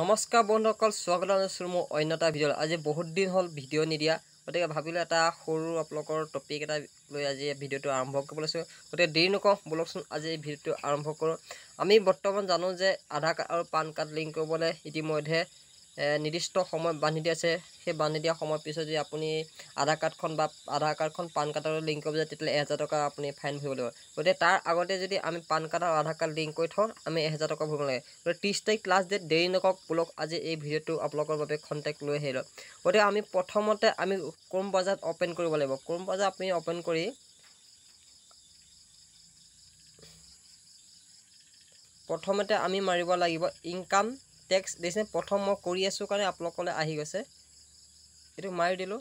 নমস্কাৰ বন্ধুসকল স্বাগত জনাইছোঁ মোৰ অন্য এটা ভিডিঅ'লৈ আজি বহুত দিন হ'ল ভিডিঅ' নিদিয়া গতিকে ভাবিলোঁ এটা সৰু আপোনালোকৰ টপিক এটা লৈ আজি ভিডিঅ'টো আৰম্ভ কৰিব লৈছোঁ গতিকে দেৰি নকওঁ বোলকচোন আজি এই ভিডিঅ'টো আৰম্ভ কৰোঁ আমি বৰ্তমান জানো যে আধাৰ কাৰ্ড আৰু পান কাৰ্ড লিংক কৰিবলৈ ইতিমধ্যে নিৰ্দিষ্ট সময় বান্ধি আছে সেই বান্ধি দিয়া সময়ৰ পিছত যদি আপুনি আধাৰ কাৰ্ডখন বা আধাৰ কাৰ্ডখন পান কাৰ্ডৰ লিংক কৰিব যায় তেতিয়াহ'লে এহেজাৰ টকা আপুনি ফাইন ভৰিব লাগিব গতিকে তাৰ আগতে যদি আমি পান কাৰ্ড আৰু আধাৰ কাৰ্ড লিংক কৰি থওঁ আমি এহেজাৰ টকা ভৰিব লাগে গতিকে ত্ৰিছ তাৰিখ লাষ্ট ডেট দেৰি নকওক বোলক আজি এই ভিডিঅ'টো আপোনালোকৰ বাবে কণ্টেক্ট লৈ আহিলোঁ গতিকে আমি প্ৰথমতে আমি ক্ৰম বজাৰত অ'পেন কৰিব লাগিব ক্ৰম বজাৰ আপুনি অ'পেন কৰি প্ৰথমতে আমি মাৰিব লাগিব ইনকাম টেক্স দেখিছে প্ৰথম মই কৰি আছোঁ কাৰণে আপোনালোকলৈ আহি গৈছে এইটো মাৰি দিলোঁ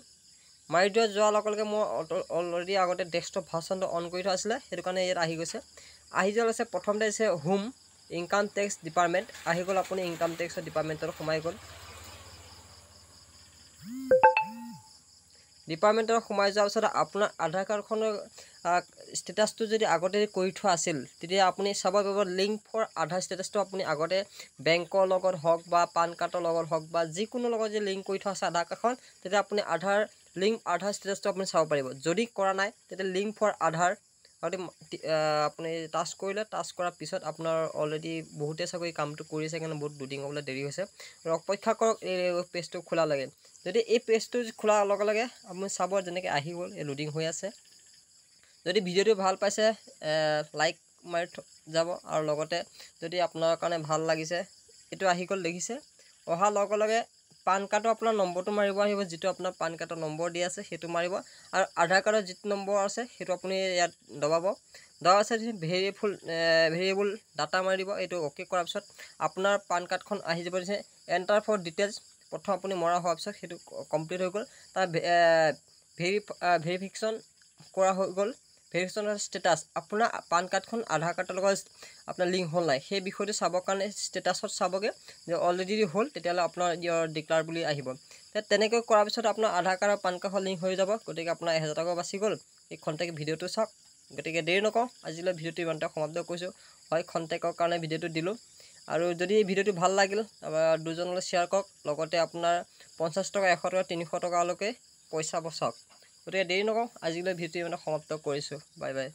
মাৰি দিয়া যোৱাৰ লগে লগে মই অলৰেডি আগতে ডেস্কটপ ভাষণটো অন কৰি থোৱা আছিলে সেইটো কাৰণে ইয়াত আহি গৈছে আহি যোৱা আছে প্ৰথমতে আছে হোম ইনকাম টেক্স ডিপাৰ্টমেণ্ট আহি গ'ল আপুনি ইনকাম টেক্সৰ ডিপাৰ্টমেণ্টত সোমাই গ'ল ডিপাৰ্টমেণ্টত সোমাই যোৱাৰ পিছত আপোনাৰ আধাৰ কাৰ্ডখনৰ ষ্টেটাছটো যদি আগতে কৰি থোৱা আছিল তেতিয়া আপুনি চাব পাৰিব লিংক ফৰ আধাৰ ষ্টেটাছটো আপুনি আগতে বেংকৰ লগত হওক বা পান কাৰ্ডৰ লগত হওক বা যিকোনো লগত যদি লিংক কৰি থোৱা আছে আধাৰ কাৰ্ডখন তেতিয়া আপুনি আধাৰ লিংক আধাৰ ষ্টেটাছটো আপুনি চাব পাৰিব যদি কৰা নাই তেতিয়া লিংক ফৰ আধাৰ আপুনি আপুনি টাছ কৰিলে টাচ কৰাৰ পিছত আপোনাৰ অলৰেডি বহুতে চাগৈ কামটো কৰিছে কাৰণে বহুত দুদিন হ'বলৈ দেৰি হৈছে অপেক্ষা কৰক এই পেজটো খোলা লাগে যদি এই পেজটো খোলাৰ লগে লগে আপুনি চাব যেনেকৈ আহি গ'ল এই লোডিং হৈ আছে যদি ভিডিঅ'টো ভাল পাইছে লাইক মাৰি যাব আৰু লগতে যদি আপোনাৰ কাৰণে ভাল লাগিছে এইটো আহি গ'ল দেখিছে অহাৰ লগে লগে পান কাৰ্ডৰ আপোনাৰ নম্বৰটো মাৰিব আহিব যিটো আপোনাৰ পান কাৰ্ডৰ নম্বৰ দিয়া আছে সেইটো মাৰিব আৰু আধাৰ কাৰ্ডৰ যিটো নম্বৰ আছে সেইটো আপুনি ইয়াত দবাব দবা আছে ভেৰিফুল ভেৰিয়েবল ডাটা মাৰিব এইটো অ'কে কৰাৰ পিছত আপোনাৰ পান কাৰ্ডখন আহি যাব দিছে এণ্টাৰ ফৰ ডিটেইলছ প্ৰথম আপুনি মৰা হোৱাৰ পিছত সেইটো কমপ্লিট হৈ গ'ল তাৰ ভেৰি ভেৰিফিকেশ্যন কৰা হৈ গ'ল ভেৰিফিকেশ্যনৰ ষ্টেটাছ আপোনাৰ পান কাৰ্ডখন আধাৰ কাৰ্ডৰ লগত আপোনাৰ লিংক হ'ল নাই সেই বিষয়টো চাবৰ কাৰণে ষ্টেটাছত চাবগৈ যে অলৰেডি হ'ল তেতিয়াহ'লে আপোনাৰ ইয়াৰ ডিক্লাৰ বুলি আহিব তেনেকৈ কৰাৰ পিছত আপোনাৰ আধাৰ কাৰ্ড আৰু পান কাৰ্ডৰ লিংক হৈ যাব গতিকে আপোনাৰ এহেজাৰ টকা বাচি গ'ল এই খন্তেক ভিডিঅ'টো চাওক গতিকে দেৰি নকওঁ আজিলৈ ভিডিঅ'টো ইমানতে সমাপ্ত কৰিছোঁ হয় খন্তেকৰ কাৰণে ভিডিঅ'টো দিলোঁ আৰু যদি এই ভিডিঅ'টো ভাল লাগিল দুজনলৈ শ্বেয়াৰ কৰক লগতে আপোনাৰ পঞ্চাছ টকা এশ টকা তিনিশ টকালৈকে পইচা বচাওক গতিকে দেৰি নকৰোঁ আজিলৈ ভিডিঅ'টো মানে সমাপ্ত কৰিছোঁ বাই বাই